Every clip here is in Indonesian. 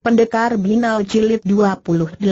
Pendekar Binal Jilid 28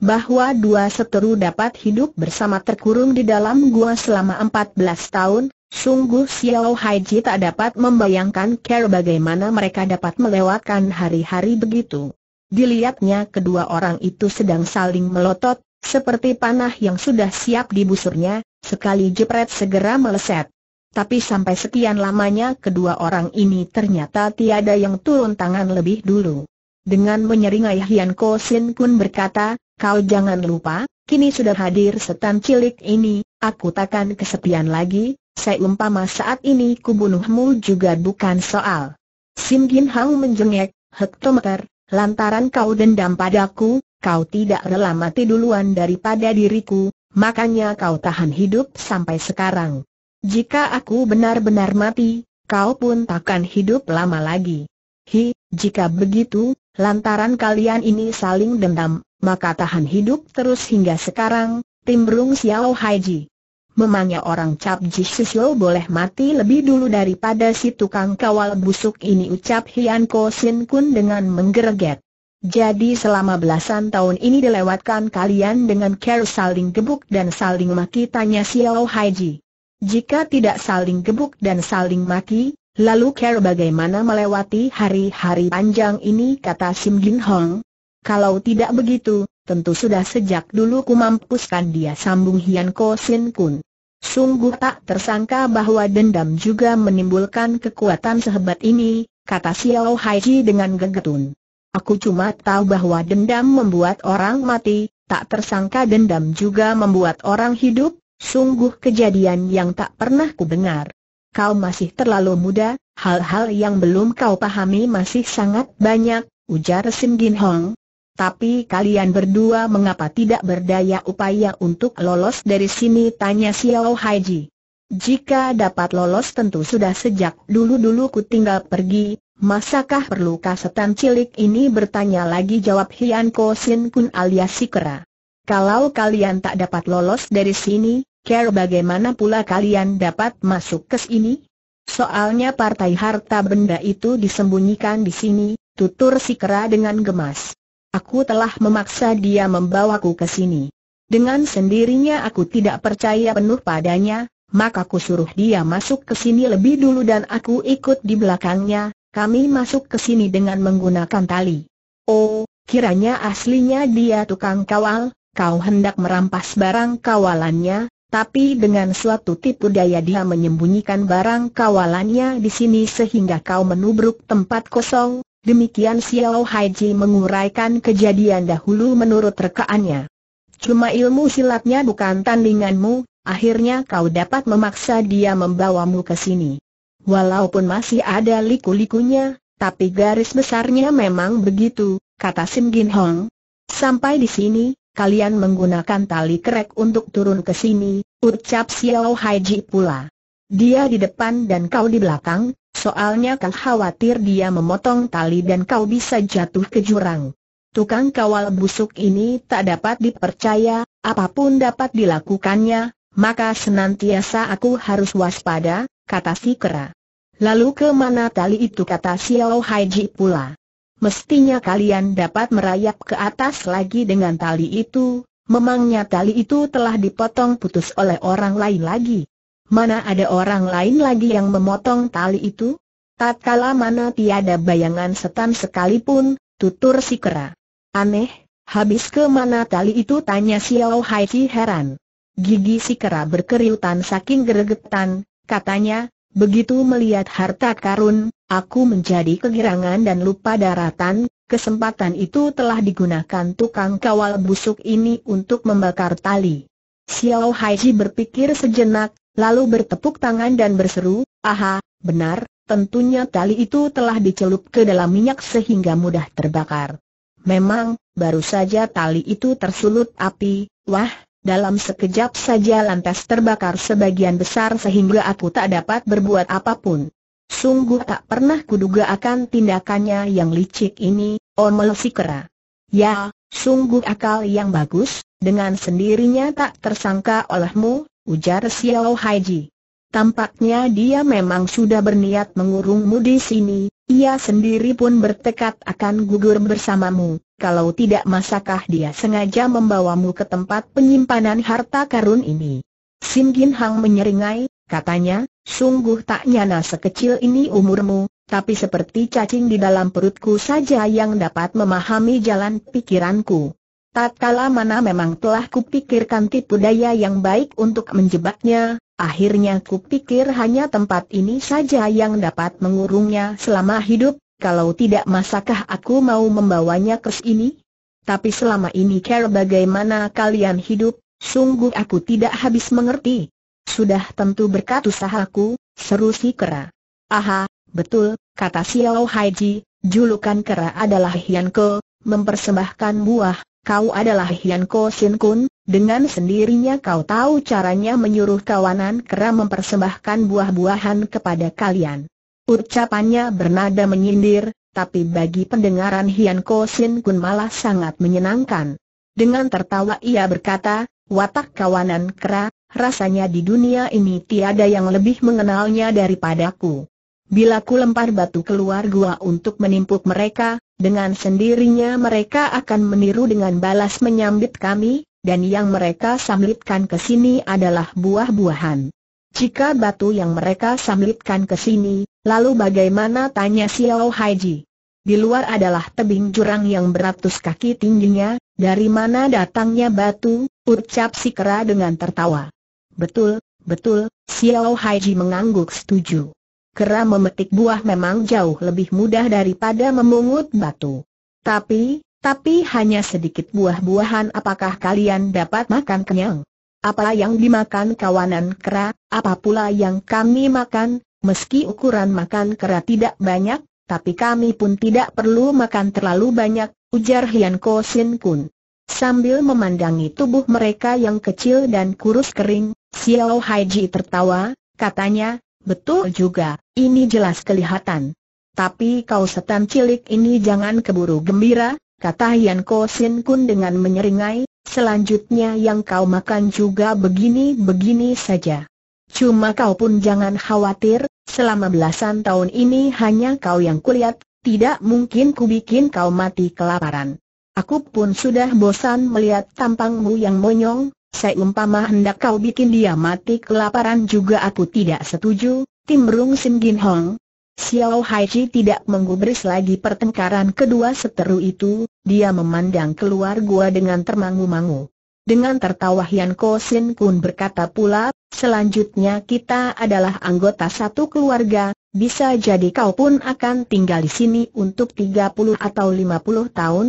Bahwa dua seteru dapat hidup bersama terkurung di dalam gua selama 14 tahun, sungguh Xiao Haiji tak dapat membayangkan care bagaimana mereka dapat melewatkan hari-hari begitu. Dilihatnya kedua orang itu sedang saling melotot, seperti panah yang sudah siap di busurnya, sekali jepret segera meleset. Tapi sampai sekian lamanya kedua orang ini ternyata tiada yang turun tangan lebih dulu. Dengan menyeringai Hian Ko Sin Kun berkata, kau jangan lupa, kini sudah hadir setan cilik ini, aku takkan kesepian lagi, seumpama saat ini kubunuhmu juga bukan soal. Sim Gin Hang menjengek, hektometer, lantaran kau dendam padaku, kau tidak rela mati duluan daripada diriku, makanya kau tahan hidup sampai sekarang. Jika aku benar-benar mati, kau pun takkan hidup lama lagi. Hi, jika begitu, Lantaran kalian ini saling dendam, maka tahan hidup terus hingga sekarang, timbrung Xiao Haiji. Memangnya orang cap Ji Jishisho boleh mati lebih dulu daripada si tukang kawal busuk ini ucap Hian Ko Sin Kun dengan menggereget. Jadi selama belasan tahun ini dilewatkan kalian dengan care saling gebuk dan saling maki tanya Xiao Haiji. Jika tidak saling gebuk dan saling maki, Lalu care bagaimana melewati hari-hari panjang ini kata Sim Jin Hong. Kalau tidak begitu, tentu sudah sejak dulu ku mampuskan dia sambung Hian Ko Sin Kun. Sungguh tak tersangka bahwa dendam juga menimbulkan kekuatan sehebat ini, kata Xiao Hai Ji dengan gegetun. Aku cuma tahu bahwa dendam membuat orang mati, tak tersangka dendam juga membuat orang hidup, sungguh kejadian yang tak pernah ku dengar kau masih terlalu muda, hal-hal yang belum kau pahami masih sangat banyak, ujar Sim Gin Hong. Tapi kalian berdua mengapa tidak berdaya upaya untuk lolos dari sini tanya Xiao Haiji. Jika dapat lolos tentu sudah sejak dulu-dulu ku tinggal pergi, masakah perlu kasetan cilik ini bertanya lagi jawab Hian Ko Sin Kun alias Sikera. Kalau kalian tak dapat lolos dari sini, Care bagaimana pula kalian dapat masuk ke sini? Soalnya partai harta benda itu disembunyikan di sini, tutur si kera dengan gemas. Aku telah memaksa dia membawaku ke sini. Dengan sendirinya aku tidak percaya penuh padanya, maka aku suruh dia masuk ke sini lebih dulu dan aku ikut di belakangnya, kami masuk ke sini dengan menggunakan tali. Oh, kiranya aslinya dia tukang kawal, kau hendak merampas barang kawalannya, tapi dengan suatu tipu daya dia menyembunyikan barang kawalannya di sini sehingga kau menubruk tempat kosong. Demikian Xiao Haiji menguraikan kejadian dahulu menurut rekaannya. Cuma ilmu silatnya bukan tandinganmu, akhirnya kau dapat memaksa dia membawamu ke sini. Walaupun masih ada liku-likunya, tapi garis besarnya memang begitu, kata Sim Gin Hong. Sampai di sini, kalian menggunakan tali kerek untuk turun ke sini, ucap Xiao Haiji pula. Dia di depan dan kau di belakang, soalnya kau khawatir dia memotong tali dan kau bisa jatuh ke jurang. Tukang kawal busuk ini tak dapat dipercaya, apapun dapat dilakukannya, maka senantiasa aku harus waspada, kata si kera. Lalu ke mana tali itu kata Xiao Haiji pula. Mestinya kalian dapat merayap ke atas lagi dengan tali itu, memangnya tali itu telah dipotong putus oleh orang lain lagi. Mana ada orang lain lagi yang memotong tali itu? Tak Tatkala mana tiada bayangan setan sekalipun, tutur si kera. Aneh, habis ke mana tali itu tanya Xiao Hai Chi heran. Gigi si kera berkeriutan saking geregetan, katanya, begitu melihat harta karun, Aku menjadi kegirangan dan lupa daratan, kesempatan itu telah digunakan tukang kawal busuk ini untuk membakar tali. Xiao Haiji berpikir sejenak, lalu bertepuk tangan dan berseru, aha, benar, tentunya tali itu telah dicelup ke dalam minyak sehingga mudah terbakar. Memang, baru saja tali itu tersulut api, wah, dalam sekejap saja lantas terbakar sebagian besar sehingga aku tak dapat berbuat apapun. Sungguh tak pernah kuduga akan tindakannya yang licik ini, Omel Sikera. Ya, sungguh akal yang bagus, dengan sendirinya tak tersangka olehmu, ujar Xiao Haiji. Tampaknya dia memang sudah berniat mengurungmu di sini, ia sendiri pun bertekad akan gugur bersamamu, kalau tidak masakah dia sengaja membawamu ke tempat penyimpanan harta karun ini. Sim Gin Hang menyeringai, katanya, Sungguh tak nyana sekecil ini umurmu, tapi seperti cacing di dalam perutku saja yang dapat memahami jalan pikiranku. Tak Tatkala mana memang telah kupikirkan tipu daya yang baik untuk menjebaknya, akhirnya kupikir hanya tempat ini saja yang dapat mengurungnya selama hidup, kalau tidak masakah aku mau membawanya ke sini? Tapi selama ini care bagaimana kalian hidup, sungguh aku tidak habis mengerti. Sudah tentu berkat usahaku, seru si kera. Aha, betul, kata Xiao Haiji, julukan kera adalah Hianko, mempersembahkan buah, kau adalah Hianko Sin Kun, dengan sendirinya kau tahu caranya menyuruh kawanan kera mempersembahkan buah-buahan kepada kalian. Ucapannya bernada menyindir, tapi bagi pendengaran Hianko Sin Kun malah sangat menyenangkan. Dengan tertawa ia berkata, watak kawanan kera, rasanya di dunia ini tiada yang lebih mengenalnya daripadaku. Bila ku lempar batu keluar gua untuk menimpuk mereka, dengan sendirinya mereka akan meniru dengan balas menyambit kami, dan yang mereka samlitkan ke sini adalah buah-buahan. Jika batu yang mereka samlitkan ke sini, lalu bagaimana tanya Xiao Haiji? Di luar adalah tebing jurang yang beratus kaki tingginya, dari mana datangnya batu, ucap si kera dengan tertawa. Betul, betul, Xiao Haiji mengangguk setuju. Kera memetik buah memang jauh lebih mudah daripada memungut batu. Tapi, tapi hanya sedikit buah-buahan apakah kalian dapat makan kenyang? Apa yang dimakan kawanan kera, apa pula yang kami makan, meski ukuran makan kera tidak banyak, tapi kami pun tidak perlu makan terlalu banyak, ujar Hian Ko Sin Kun. Sambil memandangi tubuh mereka yang kecil dan kurus kering, Xiao Haiji tertawa, katanya, betul juga, ini jelas kelihatan. Tapi kau setan cilik ini jangan keburu gembira, kata Hian Ko Sin Kun dengan menyeringai, selanjutnya yang kau makan juga begini-begini saja. Cuma kau pun jangan khawatir, selama belasan tahun ini hanya kau yang kulihat, tidak mungkin kubikin kau mati kelaparan. Aku pun sudah bosan melihat tampangmu yang monyong, saya umpama hendak kau bikin dia mati kelaparan juga aku tidak setuju, timbrung Sim Gin Hong. Xiao Haiji tidak menggubris lagi pertengkaran kedua seteru itu, dia memandang keluar gua dengan termangu-mangu. Dengan tertawa Hian Ko Sin Kun berkata pula, selanjutnya kita adalah anggota satu keluarga, bisa jadi kau pun akan tinggal di sini untuk 30 atau 50 tahun?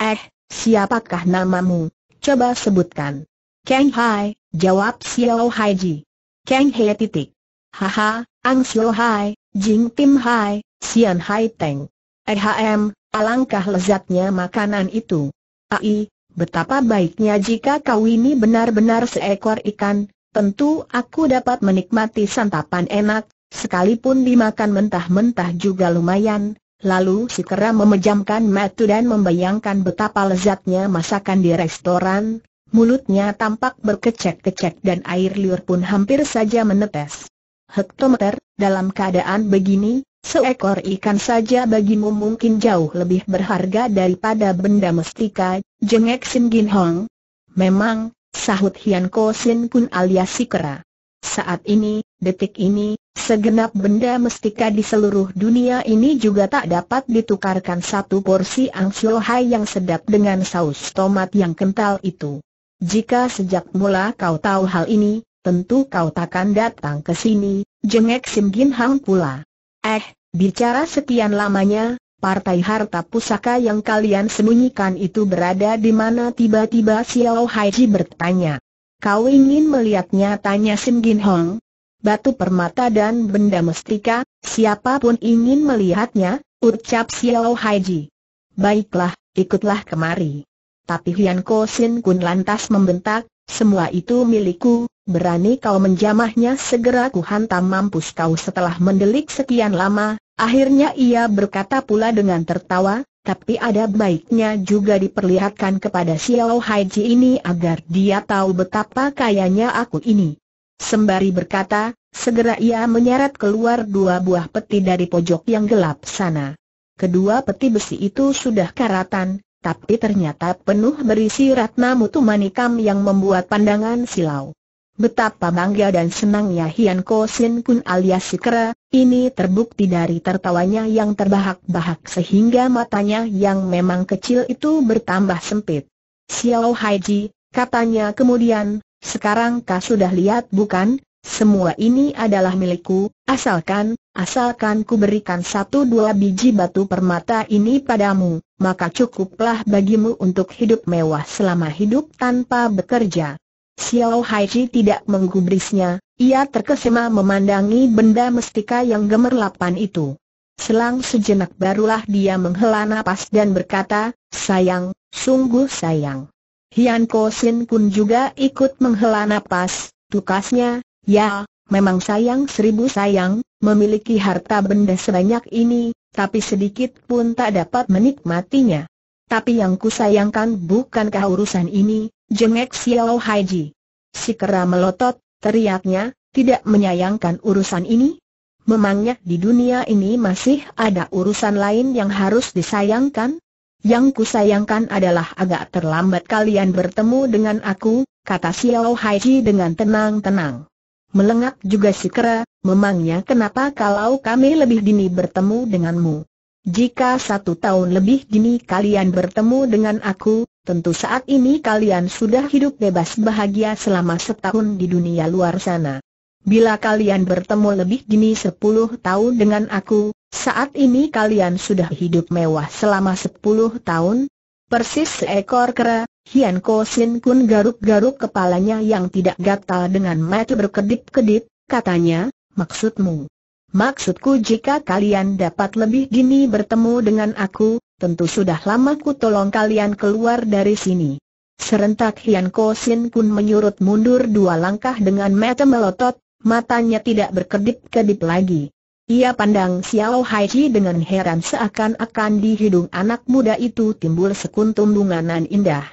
Eh, siapakah namamu? Coba sebutkan. Kang Hai, jawab Xiao Hai Ji. Kang Hai titik. Haha, Ang Xiao Hai, Jing Tim Hai, Xian Hai Teng. EHM, alangkah lezatnya makanan itu. Ai, betapa baiknya jika kau ini benar-benar seekor ikan, tentu aku dapat menikmati santapan enak, sekalipun dimakan mentah-mentah juga lumayan. Lalu segera memejamkan mata dan membayangkan betapa lezatnya masakan di restoran, mulutnya tampak berkecek-kecek dan air liur pun hampir saja menetes. Hektometer, dalam keadaan begini, seekor ikan saja bagimu mungkin jauh lebih berharga daripada benda mestika, jengek Sin Gin Hong. Memang, sahut Hian Ko Sin pun alias si Saat ini, detik ini, segenap benda mestika di seluruh dunia ini juga tak dapat ditukarkan satu porsi angsiohai yang sedap dengan saus tomat yang kental itu. Jika sejak mula kau tahu hal ini, tentu kau takkan datang ke sini, jengek Sim Gin Hang pula. Eh, bicara sekian lamanya, partai harta pusaka yang kalian sembunyikan itu berada di mana tiba-tiba Xiao Haiji bertanya. Kau ingin melihatnya tanya Sim Gin Hong? Batu permata dan benda mestika, siapapun ingin melihatnya, ucap Xiao Haiji. Baiklah, ikutlah kemari. Tapi Hian Ko Sin Kun lantas membentak, semua itu milikku, berani kau menjamahnya segera ku hantam mampus kau setelah mendelik sekian lama, akhirnya ia berkata pula dengan tertawa, tapi ada baiknya juga diperlihatkan kepada Xiao Ji ini agar dia tahu betapa kayanya aku ini. Sembari berkata, segera ia menyeret keluar dua buah peti dari pojok yang gelap sana. Kedua peti besi itu sudah karatan, tapi ternyata penuh berisi ratna mutu manikam yang membuat pandangan silau. Betapa bangga dan senangnya Hian Ko Sin Kun alias Sikra, ini terbukti dari tertawanya yang terbahak-bahak sehingga matanya yang memang kecil itu bertambah sempit. Xiao Haiji, katanya kemudian, sekarang kau sudah lihat bukan, semua ini adalah milikku, asalkan, asalkan ku berikan satu dua biji batu permata ini padamu, maka cukuplah bagimu untuk hidup mewah selama hidup tanpa bekerja. Xiao Haiji tidak menggubrisnya, ia terkesima memandangi benda mestika yang gemerlapan itu. Selang sejenak barulah dia menghela nafas dan berkata, sayang, sungguh sayang. Hian Ko Sin pun juga ikut menghela nafas, Tukasnya, Ya, memang sayang seribu sayang, memiliki harta benda sebanyak ini, tapi sedikit pun tak dapat menikmatinya. Tapi yang kusayangkan bukankah urusan ini, jengek Xiao Haiji. Si kera melotot, teriaknya, tidak menyayangkan urusan ini? Memangnya di dunia ini masih ada urusan lain yang harus disayangkan? Yang kusayangkan adalah agak terlambat kalian bertemu dengan aku, kata Xiao Haiji dengan tenang-tenang. Melengak juga si kera, memangnya kenapa kalau kami lebih dini bertemu denganmu? Jika satu tahun lebih dini kalian bertemu dengan aku, tentu saat ini kalian sudah hidup bebas bahagia selama setahun di dunia luar sana. Bila kalian bertemu lebih dini sepuluh tahun dengan aku, saat ini kalian sudah hidup mewah selama sepuluh tahun, Persis seekor kera, Hian Ko Sin Kun garuk-garuk kepalanya yang tidak gatal dengan mata berkedip-kedip, katanya, maksudmu. Maksudku jika kalian dapat lebih dini bertemu dengan aku, tentu sudah lama ku tolong kalian keluar dari sini. Serentak Hian Ko Sin Kun menyurut mundur dua langkah dengan mata melotot, matanya tidak berkedip-kedip lagi. Ia pandang Xiao Haiji dengan heran seakan-akan di hidung anak muda itu timbul sekuntum nan indah.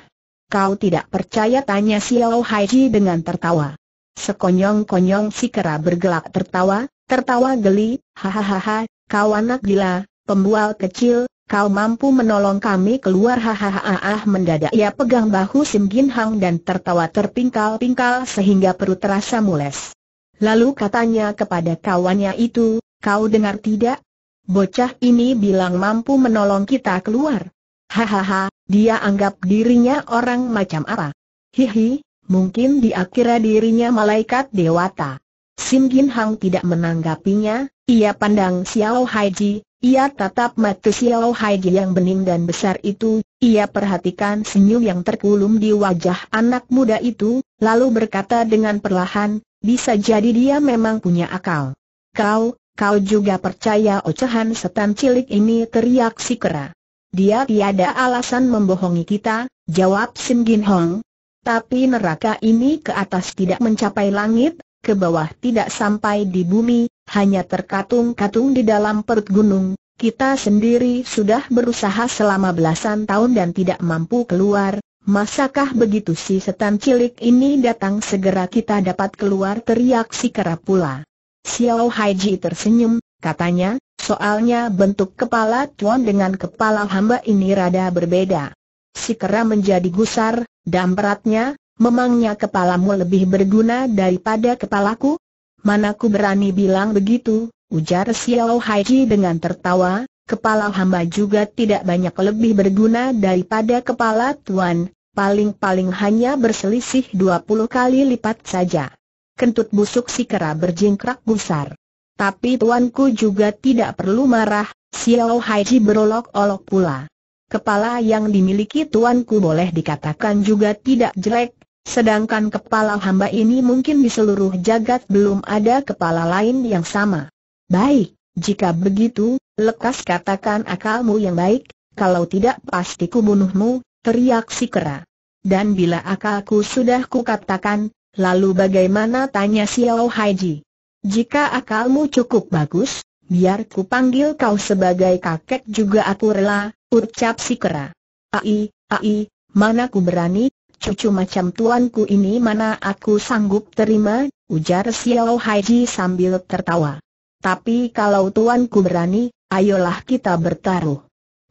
Kau tidak percaya tanya Xiao Haiji dengan tertawa. Sekonyong-konyong si kera bergelak tertawa, tertawa geli, hahaha, kau anak gila, pembual kecil, kau mampu menolong kami keluar hahaha ah, mendadak ia pegang bahu Sim Gin Hang dan tertawa terpingkal-pingkal sehingga perut terasa mules. Lalu katanya kepada kawannya itu, Kau dengar tidak? Bocah ini bilang mampu menolong kita keluar. Hahaha, dia anggap dirinya orang macam apa? Hihi, mungkin dia kira dirinya malaikat dewata. Sim Gin Hang tidak menanggapinya, ia pandang Xiao Haiji, ia tatap mata Xiao Haiji yang bening dan besar itu, ia perhatikan senyum yang terkulum di wajah anak muda itu, lalu berkata dengan perlahan, bisa jadi dia memang punya akal. Kau, kau juga percaya ocehan setan cilik ini teriak si kera. Dia tiada alasan membohongi kita, jawab Sim Gin Hong. Tapi neraka ini ke atas tidak mencapai langit, ke bawah tidak sampai di bumi, hanya terkatung-katung di dalam perut gunung. Kita sendiri sudah berusaha selama belasan tahun dan tidak mampu keluar, Masakah begitu si setan cilik ini datang segera kita dapat keluar teriak si kera pula. Xiao Haiji tersenyum, katanya, soalnya bentuk kepala Tuan dengan kepala hamba ini rada berbeda. Si kera menjadi gusar, dan beratnya, memangnya kepalamu lebih berguna daripada kepalaku? Manaku berani bilang begitu, ujar Xiao Haiji dengan tertawa, kepala hamba juga tidak banyak lebih berguna daripada kepala Tuan, paling-paling hanya berselisih 20 kali lipat saja kentut busuk si kera berjingkrak gusar. Tapi tuanku juga tidak perlu marah, Xiao Haiji berolok-olok pula. Kepala yang dimiliki tuanku boleh dikatakan juga tidak jelek, sedangkan kepala hamba ini mungkin di seluruh jagat belum ada kepala lain yang sama. Baik, jika begitu, lekas katakan akalmu yang baik, kalau tidak pasti kubunuhmu, teriak si kera. Dan bila akalku sudah kukatakan, Lalu bagaimana tanya Xiao Haiji? Jika akalmu cukup bagus, biar ku panggil kau sebagai kakek juga aku rela, ucap si kera. Ai, ai, mana ku berani, cucu macam tuanku ini mana aku sanggup terima, ujar Xiao Haiji sambil tertawa. Tapi kalau tuanku berani, ayolah kita bertaruh.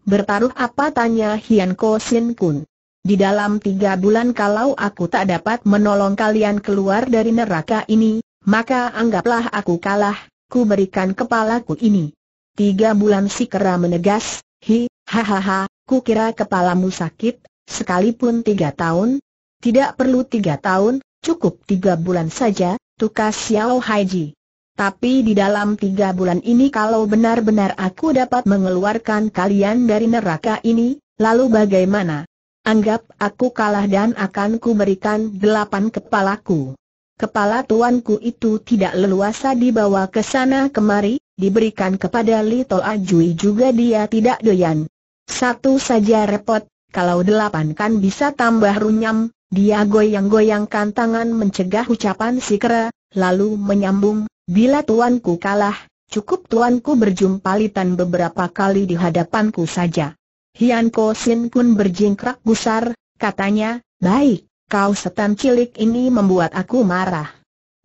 Bertaruh apa tanya Hian Ko Sin Kun? Di dalam tiga bulan kalau aku tak dapat menolong kalian keluar dari neraka ini, maka anggaplah aku kalah, ku berikan kepalaku ini. Tiga bulan si kera menegas, hi, hahaha, ku kira kepalamu sakit, sekalipun tiga tahun. Tidak perlu tiga tahun, cukup tiga bulan saja, tukas Xiao Haiji. Tapi di dalam tiga bulan ini kalau benar-benar aku dapat mengeluarkan kalian dari neraka ini, lalu bagaimana? Anggap aku kalah dan akan berikan delapan kepalaku. Kepala tuanku itu tidak leluasa dibawa ke sana kemari, diberikan kepada Lito Ajui juga dia tidak doyan. Satu saja repot, kalau delapan kan bisa tambah runyam, dia goyang-goyangkan tangan mencegah ucapan si kera, lalu menyambung, bila tuanku kalah, cukup tuanku berjumpa litan beberapa kali di hadapanku saja. Hian Ko Sin pun berjingkrak gusar, katanya, baik, kau setan cilik ini membuat aku marah.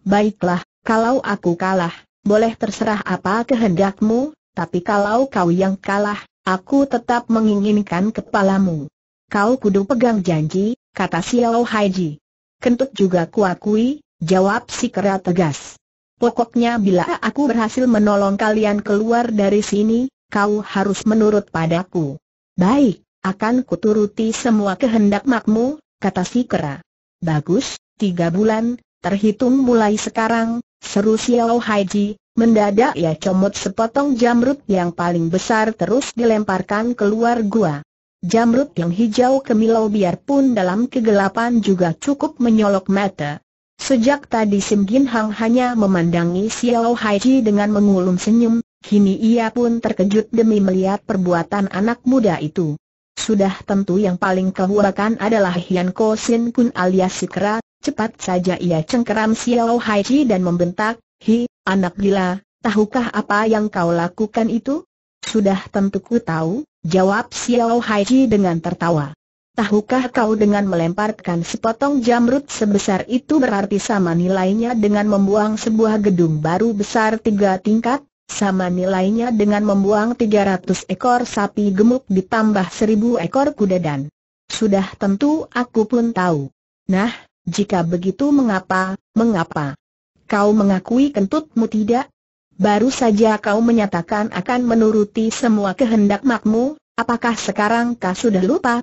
Baiklah, kalau aku kalah, boleh terserah apa kehendakmu, tapi kalau kau yang kalah, aku tetap menginginkan kepalamu. Kau kudu pegang janji, kata Xiao Haiji. Kentut juga kuakui, jawab si kera tegas. Pokoknya bila aku berhasil menolong kalian keluar dari sini, kau harus menurut padaku. Baik, akan kuturuti semua kehendak makmu, kata si kera. Bagus, tiga bulan, terhitung mulai sekarang, seru Xiao Haiji, mendadak ia comot sepotong jamrut yang paling besar terus dilemparkan keluar gua. Jamrut yang hijau kemilau biarpun dalam kegelapan juga cukup menyolok mata. Sejak tadi Sim Gin Hang hanya memandangi Xiao Haiji dengan mengulum senyum, Kini ia pun terkejut demi melihat perbuatan anak muda itu. Sudah tentu yang paling kehuakan adalah Hian Ko Sin Kun alias Sikra, cepat saja ia cengkeram Xiao Hai Chi dan membentak, Hi, anak gila, tahukah apa yang kau lakukan itu? Sudah tentu ku tahu, jawab Xiao Hai Chi dengan tertawa. Tahukah kau dengan melemparkan sepotong jamrut sebesar itu berarti sama nilainya dengan membuang sebuah gedung baru besar tiga tingkat? Sama nilainya dengan membuang 300 ekor sapi gemuk ditambah 1000 ekor kuda dan sudah tentu aku pun tahu. Nah, jika begitu mengapa, mengapa? Kau mengakui kentutmu tidak? Baru saja kau menyatakan akan menuruti semua kehendak makmu, apakah sekarang kau sudah lupa?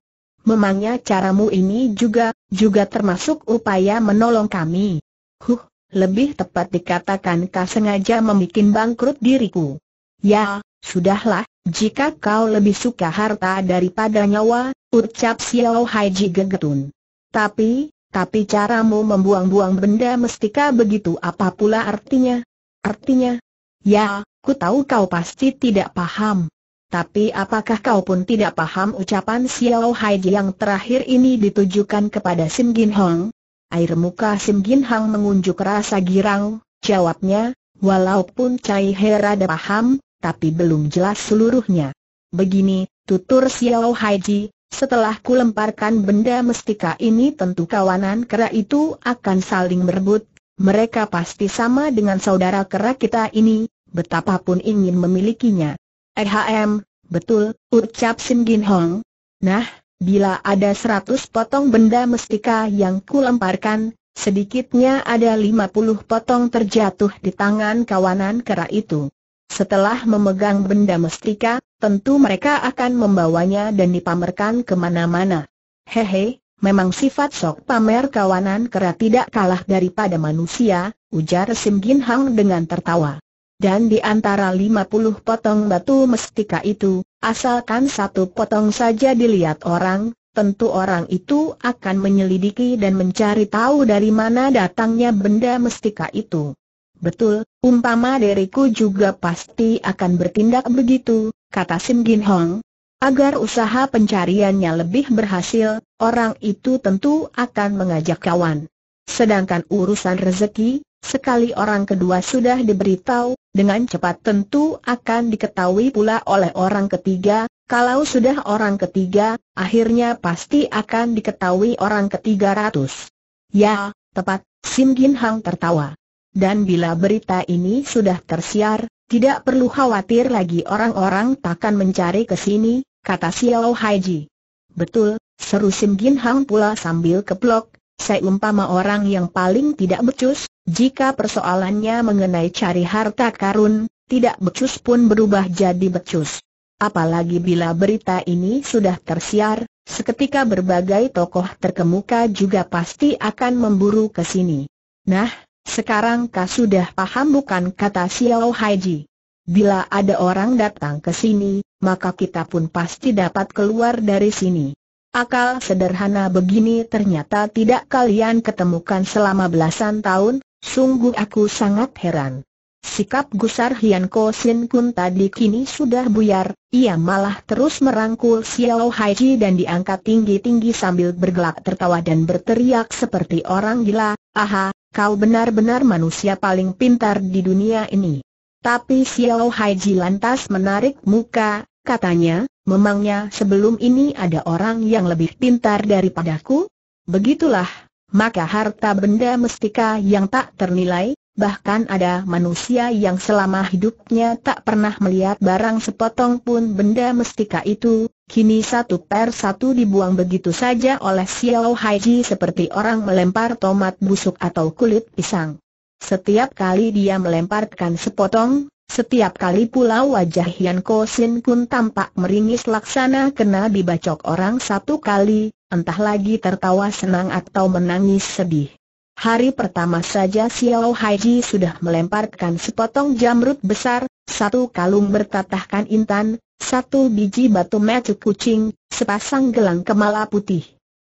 Memangnya caramu ini juga, juga termasuk upaya menolong kami. Huh, lebih tepat dikatakan kau sengaja membuat bangkrut diriku. Ya, sudahlah, jika kau lebih suka harta daripada nyawa, ucap Xiao Haiji gegetun. Tapi, tapi caramu membuang-buang benda mestika begitu apa pula artinya? Artinya? Ya, ku tahu kau pasti tidak paham. Tapi apakah kau pun tidak paham ucapan Xiao Haiji yang terakhir ini ditujukan kepada Sim Gin Hong? Air muka Sim Gin Hang mengunjuk rasa girang, jawabnya, walaupun Cai Hera ada paham, tapi belum jelas seluruhnya. Begini, tutur Xiao Haiji, setelah lemparkan benda mestika ini tentu kawanan kera itu akan saling berebut, mereka pasti sama dengan saudara kera kita ini, betapapun ingin memilikinya. Ehm, betul, ucap Sim Gin Hong. Nah, Bila ada seratus potong benda mestika yang kulemparkan, sedikitnya ada lima puluh potong terjatuh di tangan kawanan kera itu. Setelah memegang benda mestika, tentu mereka akan membawanya dan dipamerkan kemana-mana. Hehe, memang sifat sok pamer kawanan kera tidak kalah daripada manusia, ujar Sim Gin Hang dengan tertawa. Dan di antara lima puluh potong batu mestika itu, Asalkan satu potong saja dilihat orang, tentu orang itu akan menyelidiki dan mencari tahu dari mana datangnya benda mestika itu. Betul, umpama diriku juga pasti akan bertindak begitu, kata Sim Gin Hong. Agar usaha pencariannya lebih berhasil, orang itu tentu akan mengajak kawan. Sedangkan urusan rezeki, Sekali orang kedua sudah diberitahu, dengan cepat tentu akan diketahui pula oleh orang ketiga, kalau sudah orang ketiga, akhirnya pasti akan diketahui orang ketiga ratus. Ya, tepat, Sim Gin Hang tertawa. Dan bila berita ini sudah tersiar, tidak perlu khawatir lagi orang-orang takkan mencari ke sini, kata Xiao Haiji. Betul, seru Sim Gin Hang pula sambil keplok, umpama orang yang paling tidak becus, jika persoalannya mengenai cari harta karun, tidak becus pun berubah jadi becus. Apalagi bila berita ini sudah tersiar, seketika berbagai tokoh terkemuka juga pasti akan memburu ke sini. Nah, sekarang kau sudah paham bukan kata Xiao Haiji. Bila ada orang datang ke sini, maka kita pun pasti dapat keluar dari sini. Akal sederhana begini ternyata tidak kalian ketemukan selama belasan tahun, Sungguh aku sangat heran. Sikap gusar Hian Ko Sin Kun tadi kini sudah buyar, ia malah terus merangkul Xiao Hai Ji dan diangkat tinggi-tinggi sambil bergelak tertawa dan berteriak seperti orang gila, Aha, kau benar-benar manusia paling pintar di dunia ini. Tapi Xiao Hai Ji lantas menarik muka, katanya, memangnya sebelum ini ada orang yang lebih pintar daripadaku? Begitulah, maka harta benda mestika yang tak ternilai, bahkan ada manusia yang selama hidupnya tak pernah melihat barang sepotong pun benda mestika itu, kini satu per satu dibuang begitu saja oleh Xiao Haiji seperti orang melempar tomat busuk atau kulit pisang. Setiap kali dia melemparkan sepotong, setiap kali pula wajah Hian Ko Sin pun tampak meringis laksana kena dibacok orang satu kali, entah lagi tertawa senang atau menangis sedih. Hari pertama saja Xiao Haiji sudah melemparkan sepotong jamrut besar, satu kalung bertatahkan intan, satu biji batu metu kucing, sepasang gelang kemala putih.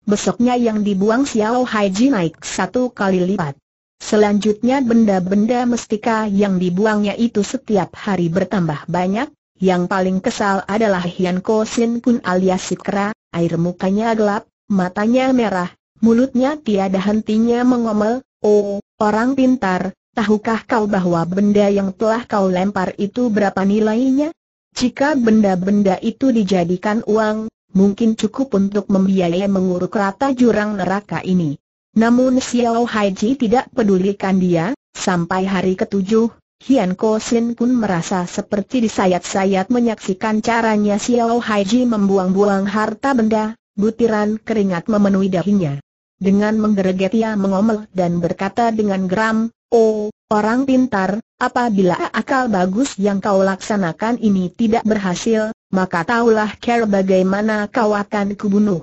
Besoknya yang dibuang Xiao Haiji naik satu kali lipat. Selanjutnya benda-benda mestika yang dibuangnya itu setiap hari bertambah banyak, yang paling kesal adalah Hian Ko Sin Kun alias Sikra, air mukanya gelap, matanya merah, mulutnya tiada hentinya mengomel, Oh, orang pintar, tahukah kau bahwa benda yang telah kau lempar itu berapa nilainya? Jika benda-benda itu dijadikan uang, mungkin cukup untuk membiayai menguruk rata jurang neraka ini. Namun Xiao Haiji tidak pedulikan dia, sampai hari ketujuh, Hian Ko Sin pun merasa seperti disayat-sayat menyaksikan caranya Xiao Haiji membuang-buang harta benda, butiran keringat memenuhi dahinya. Dengan menggereget ia mengomel dan berkata dengan geram, Oh, orang pintar, apabila akal bagus yang kau laksanakan ini tidak berhasil, maka taulah care bagaimana kau akan kubunuh.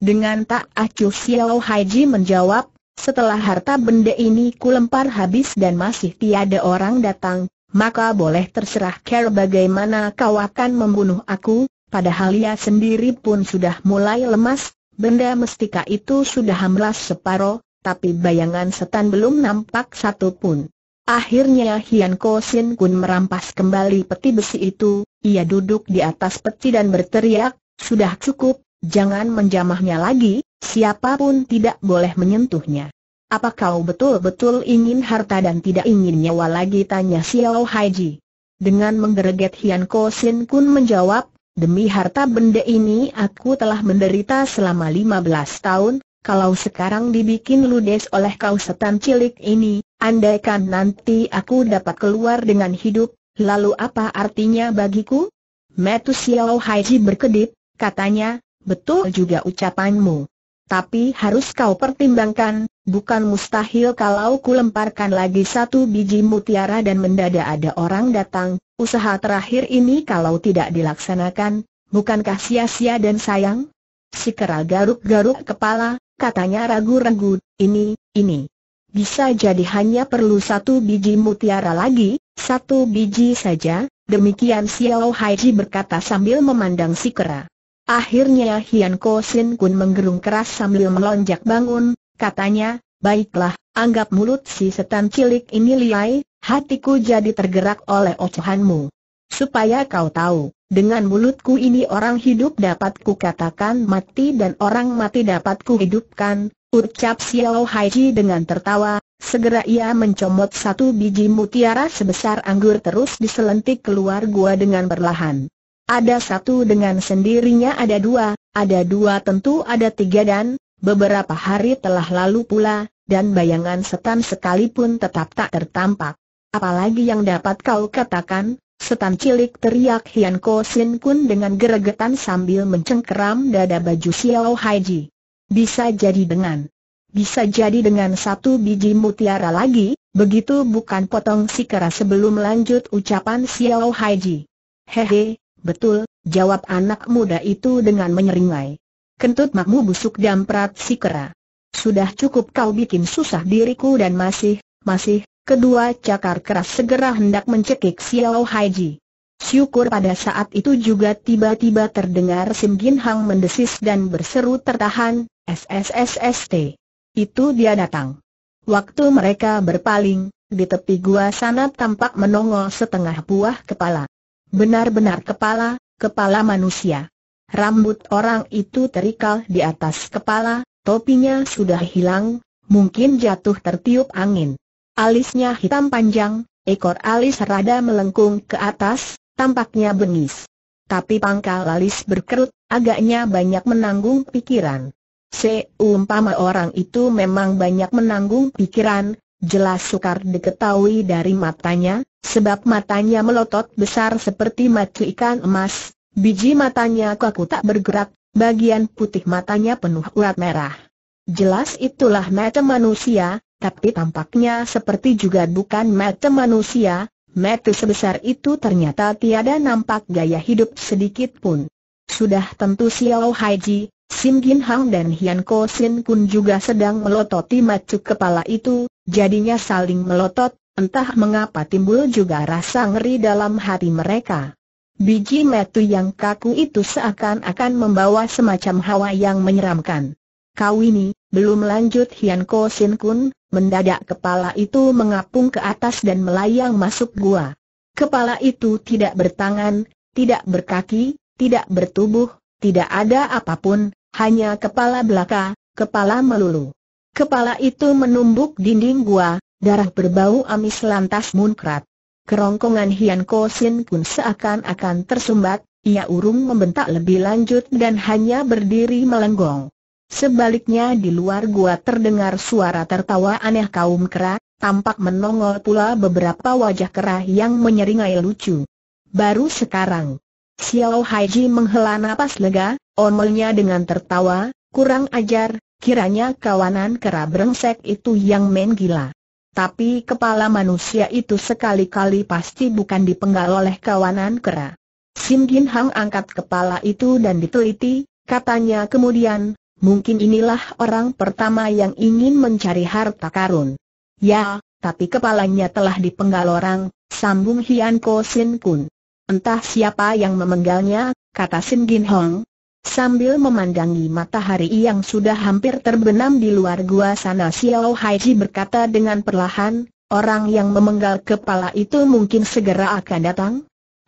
Dengan tak acuh Xiao Haiji menjawab, setelah harta benda ini kulempar habis dan masih tiada orang datang, maka boleh terserah care bagaimana kau akan membunuh aku, padahal ia sendiri pun sudah mulai lemas, benda mestika itu sudah hamlas separoh, tapi bayangan setan belum nampak satu pun. Akhirnya Hian Ko Sin Kun merampas kembali peti besi itu, ia duduk di atas peti dan berteriak, sudah cukup, jangan menjamahnya lagi, Siapapun tidak boleh menyentuhnya. Apa kau betul-betul ingin harta dan tidak ingin nyawa lagi? Tanya Xiao Haiji. Dengan menggereget Hian Ko Sin Kun menjawab, demi harta benda ini aku telah menderita selama 15 tahun, kalau sekarang dibikin ludes oleh kau setan cilik ini, andaikan nanti aku dapat keluar dengan hidup, lalu apa artinya bagiku? Metu Xiao Haiji berkedip, katanya, betul juga ucapanmu tapi harus kau pertimbangkan, bukan mustahil kalau ku lemparkan lagi satu biji mutiara dan mendadak ada orang datang, usaha terakhir ini kalau tidak dilaksanakan, bukankah sia-sia dan sayang? Si kera garuk-garuk kepala, katanya ragu-ragu, ini, ini. Bisa jadi hanya perlu satu biji mutiara lagi, satu biji saja, demikian Xiao Haiji berkata sambil memandang si kera. Akhirnya Hian Ko Sin Kun menggerung keras sambil melonjak bangun, katanya, baiklah, anggap mulut si setan cilik ini liai, hatiku jadi tergerak oleh ocehanmu. Supaya kau tahu, dengan mulutku ini orang hidup dapat kukatakan mati dan orang mati dapat kuhidupkan, ucap Xiao Ji dengan tertawa, segera ia mencomot satu biji mutiara sebesar anggur terus diselentik keluar gua dengan perlahan. Ada satu dengan sendirinya ada dua, ada dua tentu ada tiga dan, beberapa hari telah lalu pula, dan bayangan setan sekalipun tetap tak tertampak. Apalagi yang dapat kau katakan, setan cilik teriak Hian Ko Sin Kun dengan geregetan sambil mencengkeram dada baju Xiao Haiji. Bisa jadi dengan, bisa jadi dengan satu biji mutiara lagi, begitu bukan potong si kera sebelum lanjut ucapan Xiao Haiji. Hehe, Betul, jawab anak muda itu dengan menyeringai. Kentut makmu busuk perat si kera. Sudah cukup kau bikin susah diriku dan masih, masih, kedua cakar keras segera hendak mencekik Xiao Haiji. Syukur pada saat itu juga tiba-tiba terdengar Sim Gin Hang mendesis dan berseru tertahan, SSSST. Itu dia datang. Waktu mereka berpaling, di tepi gua sana tampak menongol setengah buah kepala. Benar-benar kepala, kepala manusia. Rambut orang itu terikal di atas kepala, topinya sudah hilang, mungkin jatuh tertiup angin. Alisnya hitam panjang, ekor alis rada melengkung ke atas, tampaknya bengis. Tapi pangkal alis berkerut, agaknya banyak menanggung pikiran. Seumpama orang itu memang banyak menanggung pikiran, jelas sukar diketahui dari matanya, sebab matanya melotot besar seperti mata ikan emas, biji matanya kaku tak bergerak, bagian putih matanya penuh urat merah. Jelas itulah mata manusia, tapi tampaknya seperti juga bukan mata manusia, mata sebesar itu ternyata tiada nampak gaya hidup sedikit pun. Sudah tentu Xiao Haiji, Sim Gin Hang dan Hian Ko Sin Kun juga sedang melototi macu kepala itu, Jadinya saling melotot, entah mengapa timbul juga rasa ngeri dalam hati mereka. Biji metu yang kaku itu seakan-akan membawa semacam hawa yang menyeramkan. Kau ini, belum lanjut Hian Ko Sin Kun, mendadak kepala itu mengapung ke atas dan melayang masuk gua. Kepala itu tidak bertangan, tidak berkaki, tidak bertubuh, tidak ada apapun, hanya kepala belaka, kepala melulu. Kepala itu menumbuk dinding gua, darah berbau amis lantas munkrat. Kerongkongan Hian Ko Sin pun seakan-akan tersumbat, ia urung membentak lebih lanjut dan hanya berdiri melenggong. Sebaliknya di luar gua terdengar suara tertawa aneh kaum kera, tampak menongol pula beberapa wajah kera yang menyeringai lucu. Baru sekarang, Xiao Haiji menghela napas lega, omelnya dengan tertawa, kurang ajar, Kiranya kawanan kera brengsek itu yang main gila. Tapi kepala manusia itu sekali-kali pasti bukan dipenggal oleh kawanan kera. Sim Gin Hang angkat kepala itu dan diteliti, katanya kemudian, mungkin inilah orang pertama yang ingin mencari harta karun. Ya, tapi kepalanya telah dipenggal orang, sambung Hian Ko Sin Kun. Entah siapa yang memenggalnya, kata Sim Gin Hang. Sambil memandangi matahari yang sudah hampir terbenam di luar gua sana Xiao Haiji berkata dengan perlahan, orang yang memenggal kepala itu mungkin segera akan datang?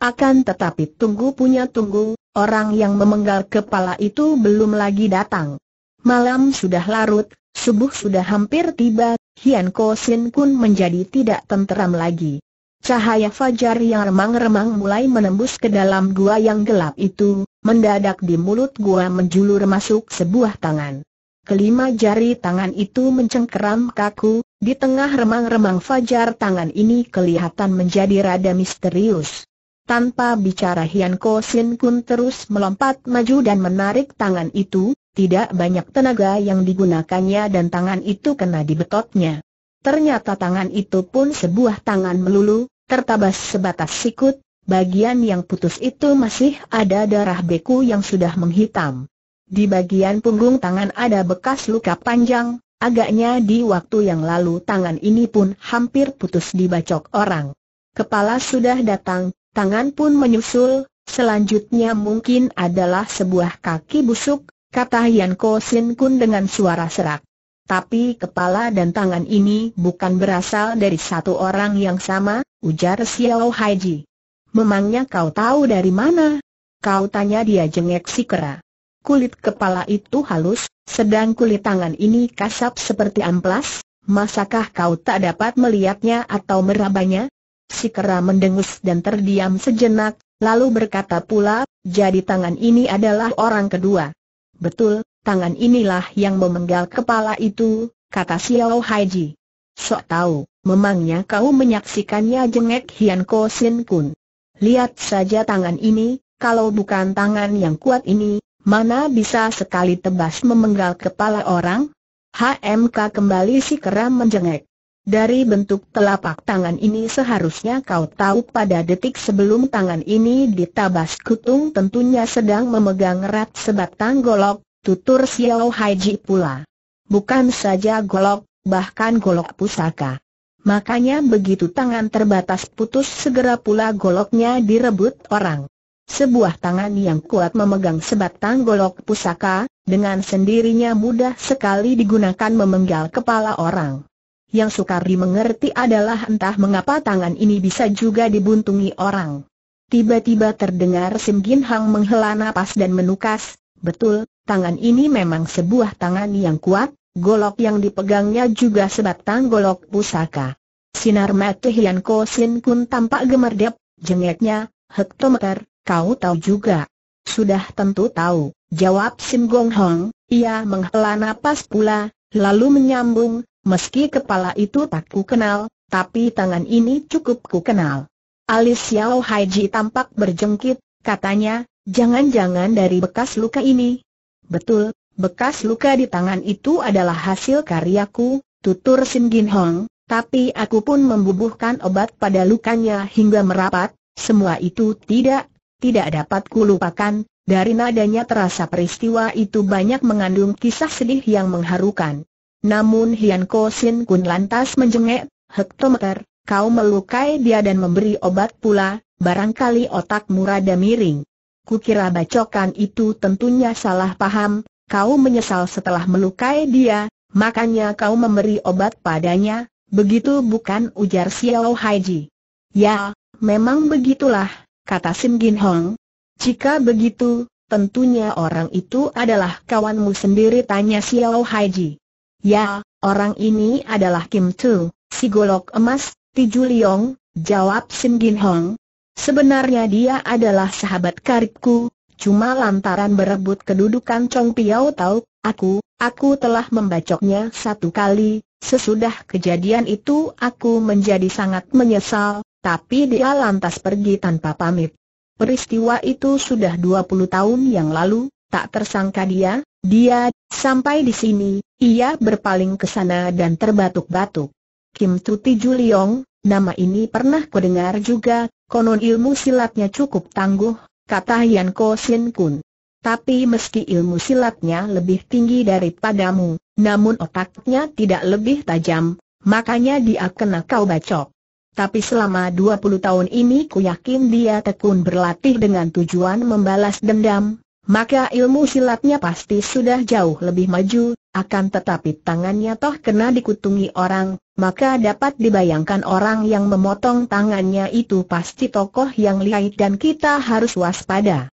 Akan tetapi tunggu punya tunggu, orang yang memenggal kepala itu belum lagi datang. Malam sudah larut, subuh sudah hampir tiba, Hian Ko Sin Kun menjadi tidak tenteram lagi. Cahaya fajar yang remang-remang mulai menembus ke dalam gua yang gelap itu, Mendadak di mulut gua menjulur masuk sebuah tangan. Kelima jari tangan itu mencengkeram kaku, di tengah remang-remang fajar tangan ini kelihatan menjadi rada misterius. Tanpa bicara Hian Ko Sin Kun terus melompat maju dan menarik tangan itu, tidak banyak tenaga yang digunakannya dan tangan itu kena di betotnya. Ternyata tangan itu pun sebuah tangan melulu, tertabas sebatas sikut, Bagian yang putus itu masih ada darah beku yang sudah menghitam. Di bagian punggung tangan ada bekas luka panjang, agaknya di waktu yang lalu tangan ini pun hampir putus dibacok orang. Kepala sudah datang, tangan pun menyusul, selanjutnya mungkin adalah sebuah kaki busuk, kata Yanko Sin Kun dengan suara serak. Tapi kepala dan tangan ini bukan berasal dari satu orang yang sama, ujar Xiao Haiji. Memangnya kau tahu dari mana? Kau tanya dia jengek si kera. Kulit kepala itu halus, sedang kulit tangan ini kasap seperti amplas, masakah kau tak dapat melihatnya atau merabanya? Si kera mendengus dan terdiam sejenak, lalu berkata pula, jadi tangan ini adalah orang kedua. Betul, tangan inilah yang memenggal kepala itu, kata Xiao Haiji. Sok tahu, memangnya kau menyaksikannya jengek Hian Ko Sin Kun. Lihat saja tangan ini, kalau bukan tangan yang kuat ini, mana bisa sekali tebas memenggal kepala orang? HMK kembali si keram menjengek. Dari bentuk telapak tangan ini seharusnya kau tahu pada detik sebelum tangan ini ditabas kutung tentunya sedang memegang erat sebatang golok, tutur Xiao Haiji pula. Bukan saja golok, bahkan golok pusaka. Makanya begitu tangan terbatas putus segera pula goloknya direbut orang. Sebuah tangan yang kuat memegang sebatang golok pusaka, dengan sendirinya mudah sekali digunakan memenggal kepala orang. Yang sukar dimengerti adalah entah mengapa tangan ini bisa juga dibuntungi orang. Tiba-tiba terdengar Sim Gin Hang menghela napas dan menukas, betul, tangan ini memang sebuah tangan yang kuat, Golok yang dipegangnya juga sebatang golok pusaka. Sinar mata Hian Ko Sin Kun tampak gemerdep, jengeknya, hektometer, kau tahu juga. Sudah tentu tahu, jawab Sim Gong Hong, ia menghela napas pula, lalu menyambung, meski kepala itu tak ku kenal, tapi tangan ini cukup ku kenal. Alis Xiao Haiji tampak berjengkit, katanya, jangan-jangan dari bekas luka ini. Betul, Bekas luka di tangan itu adalah hasil karyaku, tutur Sin Gin Hong, tapi aku pun membubuhkan obat pada lukanya hingga merapat, semua itu tidak, tidak dapat kulupakan, dari nadanya terasa peristiwa itu banyak mengandung kisah sedih yang mengharukan. Namun Hian Ko Sin Kun lantas menjengek, hektometer, kau melukai dia dan memberi obat pula, barangkali otakmu rada miring. Kukira bacokan itu tentunya salah paham, kau menyesal setelah melukai dia, makanya kau memberi obat padanya, begitu bukan ujar Xiao Haiji. Ya, memang begitulah, kata Sim Gin Hong. Jika begitu, tentunya orang itu adalah kawanmu sendiri tanya Xiao Haiji. Ya, orang ini adalah Kim Tu, si golok emas, Tiju Liong, jawab Sim Gin Hong. Sebenarnya dia adalah sahabat karibku, Cuma lantaran berebut kedudukan Chong Piao tahu, aku, aku telah membacoknya satu kali, sesudah kejadian itu aku menjadi sangat menyesal, tapi dia lantas pergi tanpa pamit. Peristiwa itu sudah 20 tahun yang lalu, tak tersangka dia, dia, sampai di sini, ia berpaling ke sana dan terbatuk-batuk. Kim Tuti Juliong, nama ini pernah kudengar juga, konon ilmu silatnya cukup tangguh, kata Yan Ko Sin Kun. Tapi meski ilmu silatnya lebih tinggi daripadamu, namun otaknya tidak lebih tajam, makanya dia kena kau bacok. Tapi selama 20 tahun ini ku yakin dia tekun berlatih dengan tujuan membalas dendam, maka ilmu silatnya pasti sudah jauh lebih maju, akan tetapi tangannya toh kena dikutungi orang, maka dapat dibayangkan orang yang memotong tangannya itu pasti tokoh yang lihai dan kita harus waspada.